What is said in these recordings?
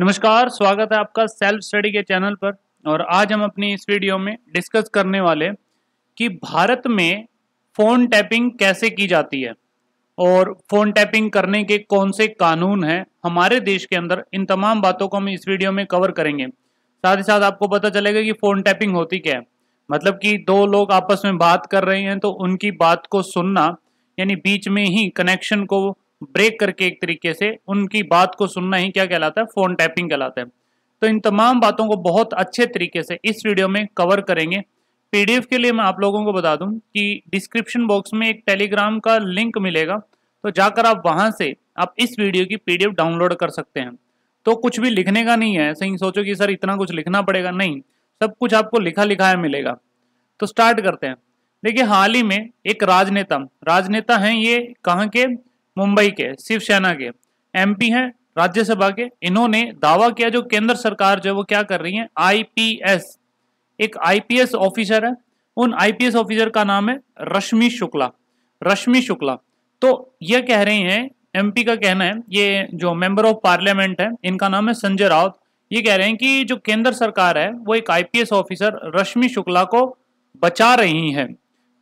नमस्कार स्वागत है आपका सेल्फ स्टडी के चैनल पर और आज हम अपनी इस वीडियो में डिस्कस करने वाले कि भारत में फ़ोन टैपिंग कैसे की जाती है और फ़ोन टैपिंग करने के कौन से कानून हैं हमारे देश के अंदर इन तमाम बातों को हम इस वीडियो में कवर करेंगे साथ ही साथ आपको पता चलेगा कि फ़ोन टैपिंग होती क्या है मतलब कि दो लोग आपस में बात कर रहे हैं तो उनकी बात को सुनना यानी बीच में ही कनेक्शन को ब्रेक करके एक तरीके से उनकी बात को सुनना ही क्या कहलाता है फोन टैपिंग कहलाता है तो इन तमाम बातों को बहुत अच्छे तरीके से इस वीडियो में कवर करेंगे पीडीएफ के लिए मैं आप लोगों को बता दूं कि डिस्क्रिप्शन बॉक्स में एक टेलीग्राम का लिंक मिलेगा तो जाकर आप वहां से आप इस वीडियो की पीडीएफ डाउनलोड कर सकते हैं तो कुछ भी लिखने का नहीं है सही सोचो कि सर इतना कुछ लिखना पड़ेगा नहीं सब कुछ आपको लिखा लिखाया मिलेगा तो स्टार्ट करते हैं देखिए हाल ही में एक राजनेता राजनेता हैं ये कहाँ के मुंबई के शिवसेना के एमपी हैं राज्यसभा के इन्होंने दावा किया जो केंद्र सरकार जो है वो क्या कर रही है आईपीएस एक आईपीएस ऑफिसर है उन आईपीएस ऑफिसर का नाम है रश्मि शुक्ला रश्मि शुक्ला तो ये कह रहे हैं एमपी का कहना है ये जो मेंबर ऑफ पार्लियामेंट है इनका नाम है संजय राउत ये कह रहे हैं कि जो केंद्र सरकार है वो एक आईपीएस ऑफिसर रश्मि शुक्ला को बचा रही है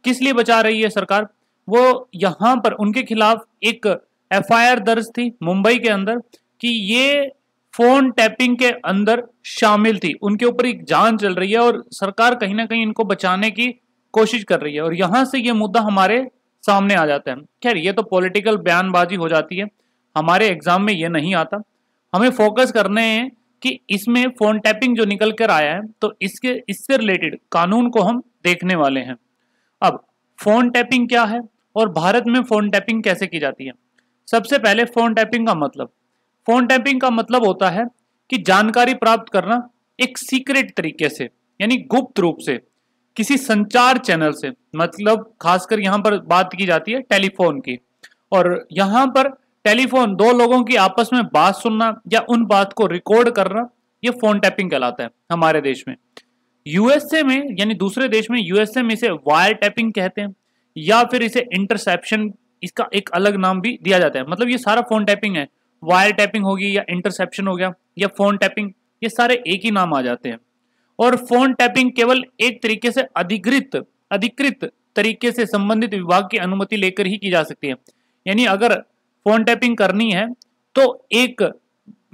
किस लिए बचा रही है सरकार वो यहाँ पर उनके खिलाफ एक एफआईआर दर्ज थी मुंबई के अंदर कि ये फोन टैपिंग के अंदर शामिल थी उनके ऊपर एक जान चल रही है और सरकार कहीं ना कहीं इनको बचाने की कोशिश कर रही है और यहां से ये मुद्दा हमारे सामने आ जाता है खैर ये तो पॉलिटिकल बयानबाजी हो जाती है हमारे एग्जाम में ये नहीं आता हमें फोकस करने हैं कि इसमें फोन टैपिंग जो निकल कर आया है तो इसके इससे रिलेटेड कानून को हम देखने वाले हैं अब फोन टैपिंग क्या है और भारत में फ़ोन टैपिंग कैसे की जाती है सबसे पहले फ़ोन टैपिंग का मतलब फ़ोन टैपिंग का मतलब होता है कि जानकारी प्राप्त करना एक सीक्रेट तरीके से यानी गुप्त रूप से किसी संचार चैनल से मतलब खासकर यहाँ पर बात की जाती है टेलीफोन की और यहाँ पर टेलीफोन दो लोगों की आपस में बात सुनना या उन बात को रिकॉर्ड करना ये फोन टैपिंग कहलाता है हमारे देश में यूएसए में यानी दूसरे देश में यूएसए में इसे वायर टैपिंग कहते हैं या फिर इसे इंटरसेप्शन इसका एक अलग नाम भी दिया जाता है मतलब ये सारा फोन टैपिंग है वायर टैपिंग होगी या इंटरसेप्शन हो गया या फोन टैपिंग ये सारे एक ही नाम आ जाते हैं और फोन टैपिंग केवल एक तरीके से अधिकृत अधिकृत तरीके से संबंधित विभाग की अनुमति लेकर ही की जा सकती है यानी अगर फोन टैपिंग करनी है तो एक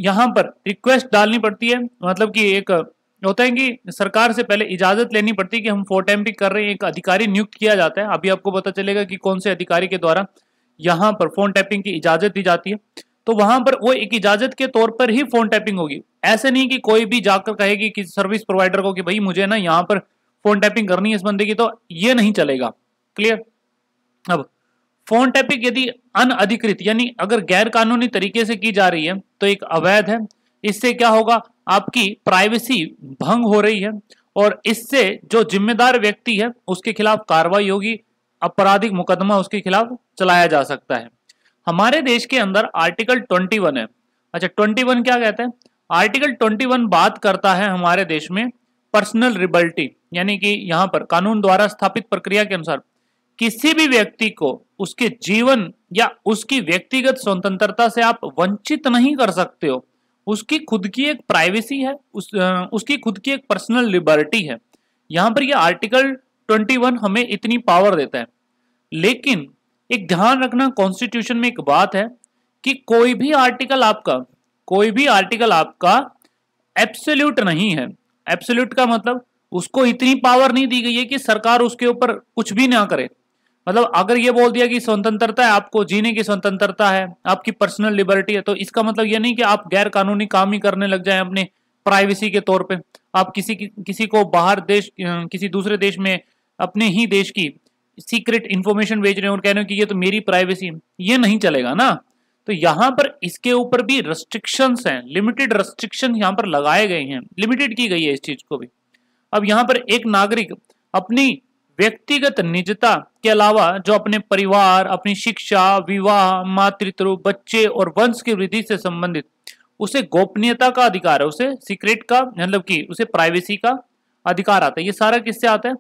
यहाँ पर रिक्वेस्ट डालनी पड़ती है मतलब कि एक होता है कि सरकार से पहले इजाजत लेनी पड़ती है कि हम फोटैम्पिक कर रहे हैं एक अधिकारी नियुक्त किया जाता है अभी आपको पता चलेगा कि कौन से अधिकारी के द्वारा यहाँ पर फोन टैपिंग की इजाजत दी जाती है तो वहां पर वो एक इजाजत के तौर पर ही फोन टैपिंग होगी ऐसे नहीं कि कोई भी जाकर कहेगी कि सर्विस प्रोवाइडर को कि भाई मुझे ना यहाँ पर फोन टैपिंग करनी है इस बंदे की तो ये नहीं चलेगा क्लियर अब फोन टैपिंग यदि अनअधिकृत यानी अगर गैर कानूनी तरीके से की जा रही है तो एक अवैध है इससे क्या होगा आपकी प्राइवेसी भंग हो रही है और इससे जो जिम्मेदार व्यक्ति है उसके खिलाफ कार्रवाई होगी आपराधिक मुकदमा उसके खिलाफ चलाया जा सकता है हमारे देश के अंदर आर्टिकल 21 है अच्छा 21 क्या कहते हैं आर्टिकल 21 बात करता है हमारे देश में पर्सनल रिबल्टी यानी कि यहाँ पर कानून द्वारा स्थापित प्रक्रिया के अनुसार किसी भी व्यक्ति को उसके जीवन या उसकी व्यक्तिगत स्वतंत्रता से आप वंचित नहीं कर सकते हो उसकी खुद की एक प्राइवेसी है उस उसकी खुद की एक पर्सनल लिबर्टी है यहां पर ये आर्टिकल 21 हमें इतनी पावर देता है लेकिन एक ध्यान रखना कॉन्स्टिट्यूशन में एक बात है कि कोई भी आर्टिकल आपका कोई भी आर्टिकल आपका एब्सोल्यूट नहीं है एब्सोल्यूट का मतलब उसको इतनी पावर नहीं दी गई है कि सरकार उसके ऊपर कुछ भी ना करे मतलब अगर ये बोल दिया कि स्वतंत्रता है आपको जीने की स्वतंत्रता है आपकी पर्सनल लिबर्टी है तो इसका मतलब ये नहीं कि आप गैर कानूनी काम ही करने लग जाए अपने प्राइवेसी के तौर पे आप किसी किसी को बाहर देश किसी दूसरे देश में अपने ही देश की सीक्रेट इंफॉर्मेशन भेज रहे हो और कह रहे हो कि ये तो मेरी प्राइवेसी है ये नहीं चलेगा ना तो यहाँ पर इसके ऊपर भी रेस्ट्रिक्शन है लिमिटेड रेस्ट्रिक्शन यहाँ पर लगाए गए हैं लिमिटेड की गई है इस चीज को भी अब यहाँ पर एक नागरिक अपनी व्यक्तिगत निजता के अलावा जो अपने परिवार अपनी शिक्षा विवाह मातृत्व बच्चे और वंश की वृद्धि से संबंधित उसे गोपनीयता का अधिकार है उसे सीक्रेट का मतलब कि उसे प्राइवेसी का अधिकार आता है ये सारा किससे आता है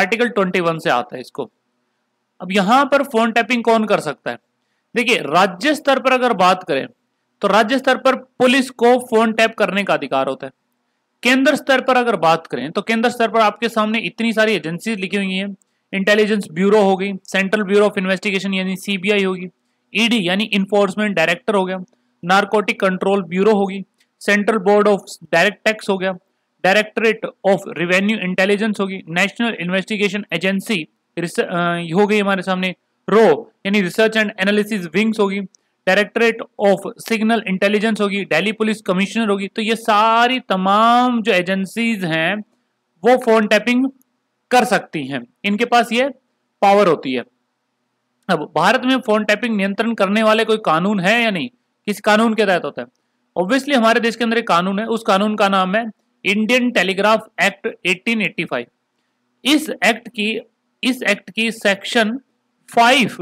आर्टिकल ट्वेंटी वन से आता है इसको अब यहां पर फोन टैपिंग कौन कर सकता है देखिए राज्य स्तर पर अगर बात करें तो राज्य स्तर पर पुलिस को फोन टैप करने का अधिकार होता है केंद्र स्तर पर अगर बात करें तो केंद्र स्तर पर आपके सामने इतनी सारी एजेंसी लिखी हुई हैं इंटेलिजेंस ब्यूरो हो गई सेंट्रल ब्यूरो ऑफ इन्वेस्टिगेशन यानी सीबीआई होगी ईडी e यानी इन्फोर्समेंट डायरेक्टर हो गया नारकोटिक कंट्रोल ब्यूरो होगी central board of direct tax हो गया डायरेक्टरेट ऑफ रिवेन्यू इंटेलिजेंस होगी नेशनल इन्वेस्टिगेशन एजेंसी हो गई हमारे सामने रो यानी रिसर्च एंड एनालिसिस विंग्स होगी डायरेक्टरेट ऑफ सिग्नल इंटेलिजेंस होगी दिल्ली पुलिस कमिश्नर होगी तो ये सारी तमाम जो एजेंसीज हैं वो फोन टैपिंग कर सकती हैं इनके पास ये पावर होती है अब भारत में फोन टैपिंग नियंत्रण करने वाले कोई कानून है या नहीं किस कानून के तहत होता है ऑब्वियसली हमारे देश के अंदर एक कानून है उस कानून का नाम है इंडियन टेलीग्राफ एक्ट 1885 इस एक्ट की इस एक्ट की section five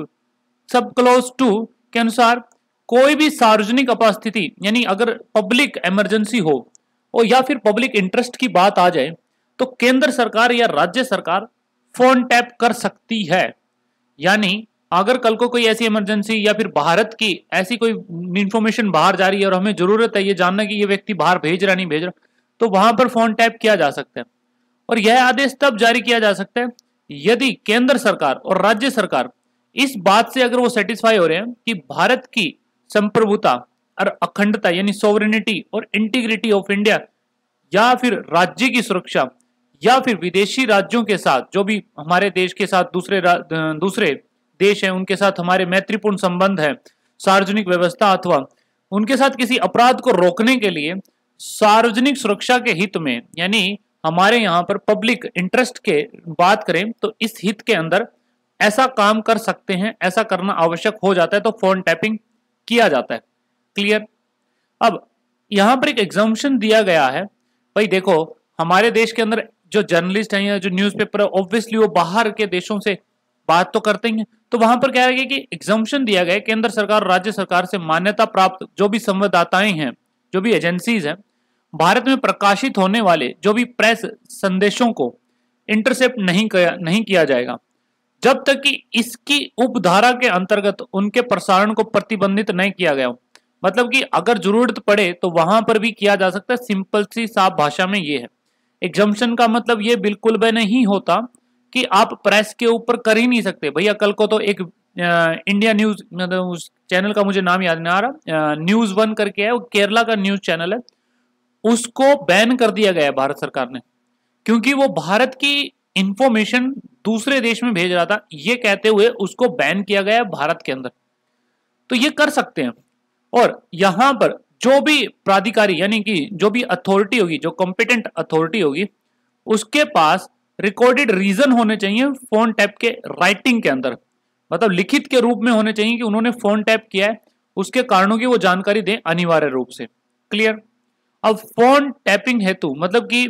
sub clause two के अनुसार कोई भी सार्वजनिक अपस्थिति यानी अगर पब्लिक इमरजेंसी हो और या फिर पब्लिक इंटरेस्ट की बात आ जाए तो केंद्र सरकार या राज्य सरकार फोन टैप कर सकती है यानी अगर कल को कोई ऐसी इमरजेंसी या फिर भारत की ऐसी कोई इंफॉर्मेशन बाहर जा रही है और हमें जरूरत है ये जानना कि ये व्यक्ति बाहर भेज रहा नहीं भेज रहा तो वहां पर फोन टैप किया जा सकता है और यह आदेश तब जारी किया जा सकता है यदि केंद्र सरकार और राज्य सरकार इस बात से अगर वो सेटिस्फाई हो रहे हैं कि भारत की संप्रभुता और अखंडता यानी सोवरेनिटी और इंटीग्रिटी ऑफ इंडिया या फिर राज्य की सुरक्षा या फिर विदेशी राज्यों के साथ जो भी हमारे देश के साथ दूसरे दूसरे देश हैं उनके साथ हमारे मैत्रीपूर्ण संबंध है सार्वजनिक व्यवस्था अथवा उनके साथ किसी अपराध को रोकने के लिए सार्वजनिक सुरक्षा के हित में यानी हमारे यहाँ पर पब्लिक इंटरेस्ट के बात करें तो इस हित के अंदर ऐसा काम कर सकते हैं ऐसा करना आवश्यक हो जाता है तो फोन टैपिंग किया जाता है क्लियर अब यहां पर एक एग्जाम्शन दिया गया है भाई देखो हमारे देश के अंदर जो जर्नलिस्ट हैं या जो न्यूज़पेपर है ऑब्वियसली वो बाहर के देशों से बात तो करते ही तो वहां पर कह रहे कि एग्जाम्शन दिया गया केंद्र सरकार और राज्य सरकार से मान्यता प्राप्त जो भी संवाददाताएं हैं जो भी एजेंसीज हैं भारत में प्रकाशित होने वाले जो भी प्रेस संदेशों को इंटरसेप्ट नहीं किया नहीं किया जाएगा जब तक कि इसकी उपधारा के अंतर्गत उनके प्रसारण को प्रतिबंधित नहीं किया गया मतलब कि अगर जरूरत पड़े तो वहां पर भी किया जा सकता है सिंपल सी साफ भाषा में ये है एग्जम्पन का मतलब ये बिल्कुल भी नहीं होता कि आप प्रेस के ऊपर कर ही नहीं सकते भैया कल को तो एक इंडिया न्यूज मतलब उस चैनल का मुझे नाम याद नहीं आ रहा न्यूज वन करके है वो केरला का न्यूज चैनल है उसको बैन कर दिया गया है भारत सरकार ने क्योंकि वो भारत की इंफॉर्मेशन दूसरे देश में भेज रहा था ये कहते हुए उसको बैन किया गया है भारत के अंदर तो ये कर सकते हैं और यहां पर जो भी प्राधिकारी यानी कि जो भी अथॉरिटी होगी जो कॉम्पिटेंट अथॉरिटी होगी उसके पास रिकॉर्डेड रीजन होने चाहिए फोन टैप के राइटिंग के अंदर मतलब लिखित के रूप में होने चाहिए कि उन्होंने फोन टैप किया है उसके कारणों की वो जानकारी दें अनिवार्य रूप से क्लियर अब फोन टैपिंग हेतु मतलब कि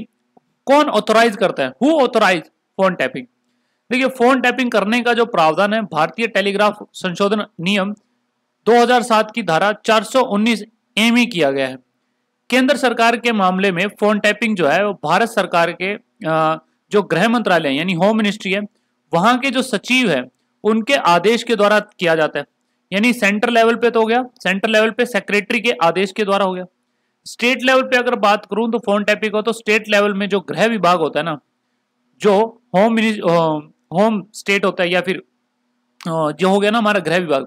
कौन ऑथोराइज करता है हु ऑथोराइज फोन टैपिंग देखिए फोन टैपिंग करने का जो प्रावधान है भारतीय टेलीग्राफ संशोधन नियम 2007 की धारा 419 एम ही किया गया है केंद्र सरकार के मामले में फोन टैपिंग जो है वो भारत सरकार के जो गृह मंत्रालय यानी होम मिनिस्ट्री है वहां के जो सचिव है उनके आदेश के द्वारा किया जाता है यानी सेंट्रल लेवल पे तो हो गया सेंट्रल लेवल पे सेक्रेटरी के आदेश के द्वारा हो गया स्टेट लेवल पे अगर बात करूं तो फोन टैपिंग हो तो स्टेट लेवल में जो गृह विभाग होता है ना जो होम होम स्टेट होता है या फिर जो हो गया ना हमारा गृह विभाग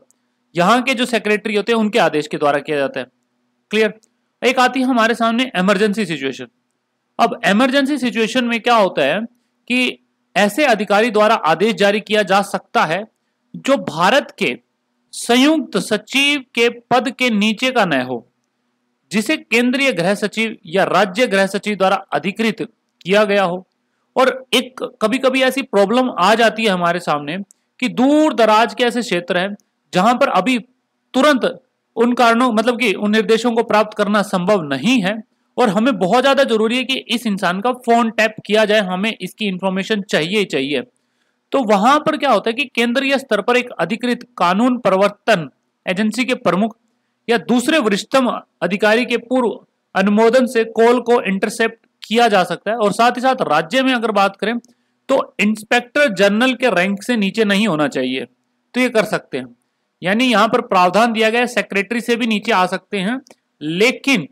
यहाँ के जो सेक्रेटरी होते हैं उनके आदेश के द्वारा किया जाता है क्लियर एक आती है हमारे सामने एमरजेंसी सिचुएशन अब एमरजेंसी सिचुएशन में क्या होता है कि ऐसे अधिकारी द्वारा आदेश जारी किया जा सकता है जो भारत के संयुक्त सचिव के पद के नीचे का न हो जिसे केंद्रीय गृह सचिव या राज्य गृह सचिव द्वारा अधिकृत किया गया हो और एक कभी कभी ऐसी प्रॉब्लम आ जाती है हमारे सामने कि दूर दराज के ऐसे क्षेत्र हैं जहां पर अभी तुरंत उन कारणों मतलब कि उन निर्देशों को प्राप्त करना संभव नहीं है और हमें बहुत ज़्यादा जरूरी है कि इस इंसान का फोन टैप किया जाए हमें इसकी इंफॉर्मेशन चाहिए ही चाहिए तो वहां पर क्या होता है कि केंद्रीय स्तर पर एक अधिकृत कानून प्रवर्तन एजेंसी के प्रमुख या दूसरे वरिष्ठतम अधिकारी के पूर्व अनुमोदन से कॉल को इंटरसेप्ट किया जा सकता है और साथ ही साथ राज्य में अगर बात करें तो इंस्पेक्टर जनरल के रैंक से नीचे नहीं होना चाहिए तो ये कर सकते हैं यानी यहां पर प्रावधान दिया गया है सेक्रेटरी से भी नीचे आ सकते हैं लेकिन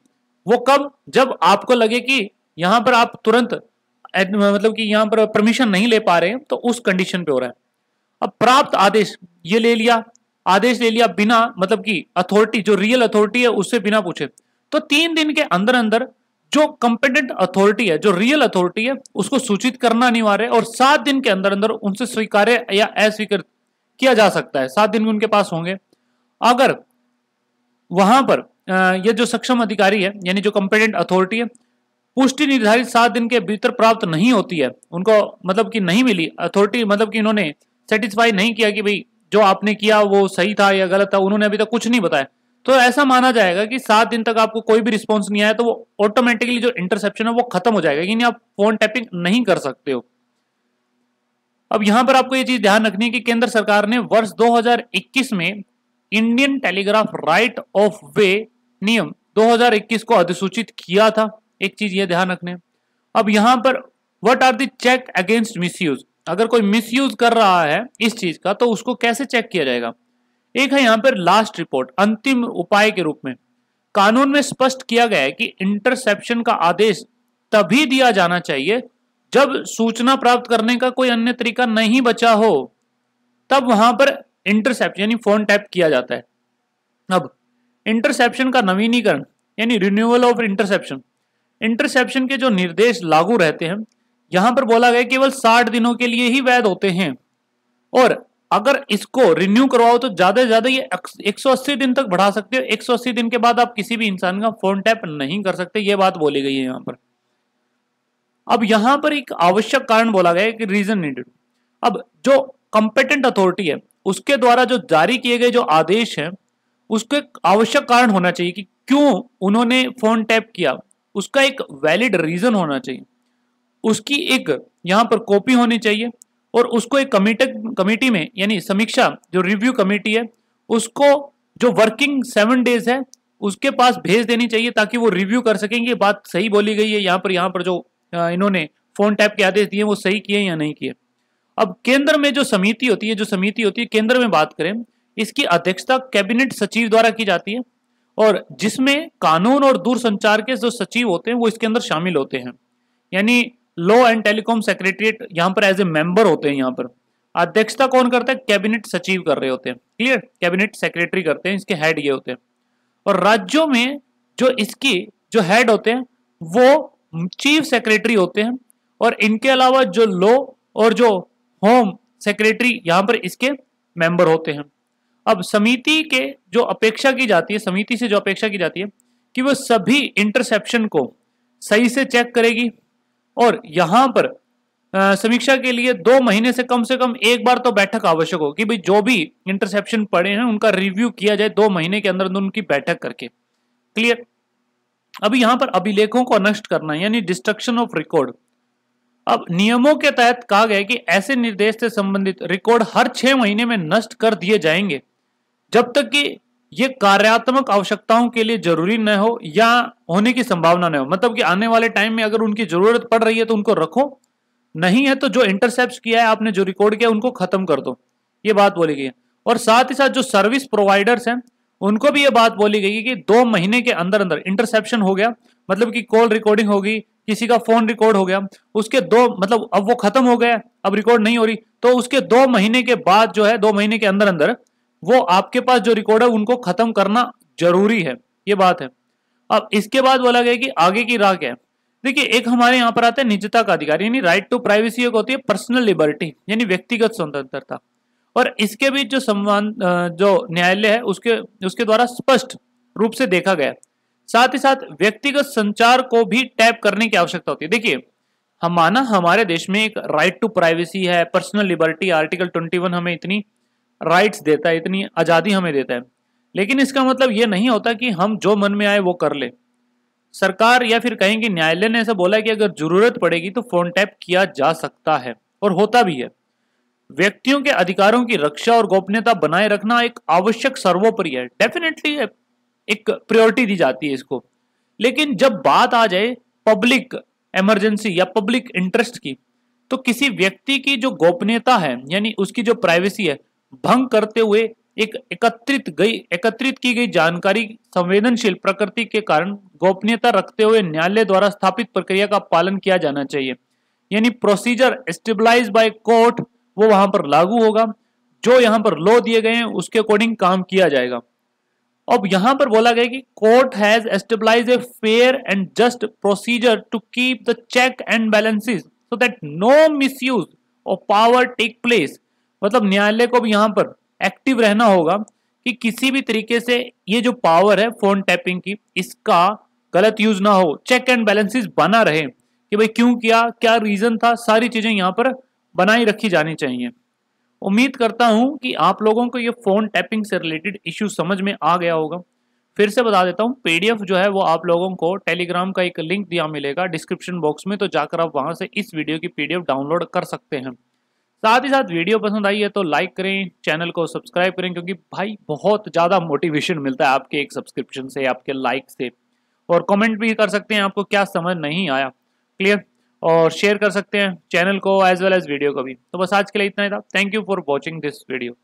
वो कब जब आपको लगे कि यहां पर आप तुरंत मतलब कि यहां पर परमिशन नहीं ले पा रहे हैं तो उस कंडीशन पे हो रहा है अब प्राप्त आदेश ये ले लिया आदेश ले लिया बिना मतलब कि अथॉरिटी जो रियल अथॉरिटी है उससे बिना पूछे तो तीन दिन के अंदर अंदर जो कंपेटेंट अथॉरिटी है जो रियल अथॉरिटी है उसको सूचित करना अनिवार्य है और सात दिन के अंदर अंदर उनसे स्वीकार्य या अस्वीकृत किया जा सकता है सात दिन उनके पास होंगे अगर वहां पर यह जो सक्षम अधिकारी है यानी जो कंपेटेंट अथॉरिटी है पुष्टि निर्धारित सात दिन के भीतर प्राप्त नहीं होती है उनको मतलब कि नहीं मिली अथॉरिटी मतलब कि इन्होंने सेटिस्फाई नहीं किया कि भाई जो आपने किया वो सही था या गलत था उन्होंने अभी तक कुछ नहीं बताया तो ऐसा माना जाएगा कि सात दिन तक आपको कोई भी रिस्पॉन्स नहीं आया तो वो ऑटोमेटिकली जो इंटरसेप्शन है वो खत्म हो जाएगा यानी आप फोन टैपिंग नहीं कर सकते हो अब यहां पर आपको ये चीज ध्यान रखनी है कि केंद्र सरकार ने वर्ष 2021 में Indian telegraph right of way नियम 2021 को अधिसूचित किया था एक चीज ये ध्यान रखने अब यहां पर what are the check against misuse अगर कोई मिसयूज कर रहा है इस चीज का तो उसको कैसे चेक किया जाएगा एक है यहां पर लास्ट रिपोर्ट अंतिम उपाय के रूप में कानून में स्पष्ट किया गया है कि इंटरसेप्शन का आदेश तभी दिया जाना चाहिए जब सूचना प्राप्त करने का कोई अन्य तरीका नहीं बचा हो तब वहां पर इंटरसेप्शन यानी फोन टैप किया जाता है अब इंटरसेप्शन का नवीनीकरण यानी रिन्यूअल ऑफ इंटरसेप्शन इंटरसेप्शन के जो निर्देश लागू रहते हैं यहां पर बोला गया केवल साठ दिनों के लिए ही वैध होते हैं और अगर इसको रिन्यू करवाओ तो ज्यादा से ज्यादा ये 180 दिन तक बढ़ा सकते हो 180 दिन के बाद आप किसी भी इंसान का फोन टैप नहीं कर सकते ये बात बोली गई है यहाँ पर अब यहाँ पर एक आवश्यक कारण बोला गया है कि रीजन नीडेड अब जो कंपेटेंट अथॉरिटी है उसके द्वारा जो जारी किए गए जो आदेश है उसको एक आवश्यक कारण होना चाहिए कि क्यों उन्होंने फोन टैप किया उसका एक वैलिड रीजन होना चाहिए उसकी एक यहां पर कॉपी होनी चाहिए और उसको एक कमिटक कमेटी में यानी समीक्षा जो रिव्यू कमेटी है उसको जो वर्किंग सेवन डेज है उसके पास भेज देनी चाहिए ताकि वो रिव्यू कर सकेंगे बात सही बोली गई है यहाँ पर यहाँ पर जो इन्होंने फोन टैप के आदेश दिए वो सही किए या नहीं किए अब केंद्र में जो समिति होती है जो समिति होती है केंद्र में बात करें इसकी अध्यक्षता कैबिनेट सचिव द्वारा की जाती है और जिसमें कानून और दूरसंचार के जो सचिव होते हैं वो इसके अंदर शामिल होते हैं यानी लॉ एंड टेलीकॉम सेक्रेटरीट यहाँ पर एज ए मेंबर होते हैं यहाँ पर अध्यक्षता कौन करता है कैबिनेट सचिव कर रहे होते हैं क्लियर कैबिनेट सेक्रेटरी करते हैं इसके हेड ये होते हैं और राज्यों में जो इसकी जो हेड होते हैं वो चीफ सेक्रेटरी होते हैं और इनके अलावा जो लॉ और जो होम सेक्रेटरी यहाँ पर इसके मेंबर होते हैं अब समिति के जो अपेक्षा की जाती है समिति से जो अपेक्षा की जाती है कि वो सभी इंटरसेप्शन को सही से चेक करेगी और यहां पर समीक्षा के लिए दो महीने से कम से कम एक बार तो बैठक आवश्यक हो कि भाई जो भी इंटरसेप्शन पड़े हैं उनका रिव्यू किया जाए दो महीने के अंदर अंदर उनकी बैठक करके क्लियर अभी यहां पर अभिलेखों को नष्ट करना यानी डिस्ट्रक्शन ऑफ रिकॉर्ड अब नियमों के तहत कहा गया कि ऐसे निर्देश से संबंधित रिकॉर्ड हर छह महीने में नष्ट कर दिए जाएंगे जब तक कि ये कार्यात्मक आवश्यकताओं के लिए जरूरी न हो या होने की संभावना न हो मतलब कि आने वाले टाइम में अगर उनकी जरूरत पड़ रही है तो उनको रखो नहीं है तो जो इंटरसेप्ट किया है आपने जो रिकॉर्ड किया उनको खत्म कर दो ये बात बोली गई है और साथ ही साथ जो सर्विस प्रोवाइडर्स हैं उनको भी ये बात बोली गई कि दो महीने के अंदर अंदर इंटरसेप्शन हो गया मतलब कि कॉल रिकॉर्डिंग होगी किसी का फोन रिकॉर्ड हो गया उसके दो मतलब अब वो खत्म हो गया अब रिकॉर्ड नहीं हो रही तो उसके दो महीने के बाद जो है दो महीने के अंदर अंदर वो आपके पास जो रिकॉर्ड है उनको खत्म करना जरूरी है ये बात है अब इसके बाद बोला गया कि आगे की राह क्या है देखिए एक हमारे यहाँ पर आता है निजता का अधिकार यानी राइट टू प्राइवेसी एक होती है पर्सनल लिबर्टी यानी व्यक्तिगत स्वतंत्रता और इसके बीच जो सम्मान जो न्यायालय है उसके उसके द्वारा स्पष्ट रूप से देखा गया साथ ही साथ व्यक्तिगत संचार को भी टैप करने की आवश्यकता होती है देखिए हमाना हमारे देश में एक राइट टू प्राइवेसी है पर्सनल लिबर्टी आर्टिकल ट्वेंटी हमें इतनी राइट्स देता है इतनी आज़ादी हमें देता है लेकिन इसका मतलब ये नहीं होता कि हम जो मन में आए वो कर ले सरकार या फिर कहेंगे न्यायालय ने ऐसा बोला कि अगर जरूरत पड़ेगी तो फोन टैप किया जा सकता है और होता भी है व्यक्तियों के अधिकारों की रक्षा और गोपनीयता बनाए रखना एक आवश्यक सर्वोपरि है डेफिनेटली एक प्रियोरिटी दी जाती है इसको लेकिन जब बात आ जाए पब्लिक इमरजेंसी या पब्लिक इंटरेस्ट की तो किसी व्यक्ति की जो गोपनीयता है यानी उसकी जो प्राइवेसी है भंग करते हुए एक एकत्रित गई एकत्रित की गई जानकारी संवेदनशील प्रकृति के कारण गोपनीयता रखते हुए न्यायालय द्वारा स्थापित प्रक्रिया का पालन किया जाना चाहिए यानी प्रोसीजर स्टेबलाइज बाय कोर्ट वो वहां पर लागू होगा जो यहाँ पर लॉ दिए गए हैं उसके अकॉर्डिंग काम किया जाएगा अब यहां पर बोला गया कि court has established a fair and just procedure to keep the check and balances so that no misuse of power take place मतलब न्यायालय को भी यहाँ पर एक्टिव रहना होगा कि किसी भी तरीके से ये जो पावर है फोन टैपिंग की इसका गलत यूज ना हो चेक एंड बैलेंसेस बना रहे कि भाई क्यों किया क्या रीजन था सारी चीजें यहाँ पर बनाई रखी जानी चाहिए उम्मीद करता हूँ कि आप लोगों को ये फोन टैपिंग से रिलेटेड इश्यू समझ में आ गया होगा फिर से बता देता हूँ पीडीएफ जो है वो आप लोगों को टेलीग्राम का एक लिंक दिया मिलेगा डिस्क्रिप्शन बॉक्स में तो जाकर आप वहाँ से इस वीडियो की पीडीएफ डाउनलोड कर सकते हैं साथ ही साथ वीडियो पसंद आई है तो लाइक करें चैनल को सब्सक्राइब करें क्योंकि भाई बहुत ज़्यादा मोटिवेशन मिलता है आपके एक सब्सक्रिप्शन से आपके लाइक से और कमेंट भी कर सकते हैं आपको क्या समझ नहीं आया क्लियर और शेयर कर सकते हैं चैनल को एज वेल एज वीडियो को भी तो बस आज के लिए इतना ही था thank you for watching this video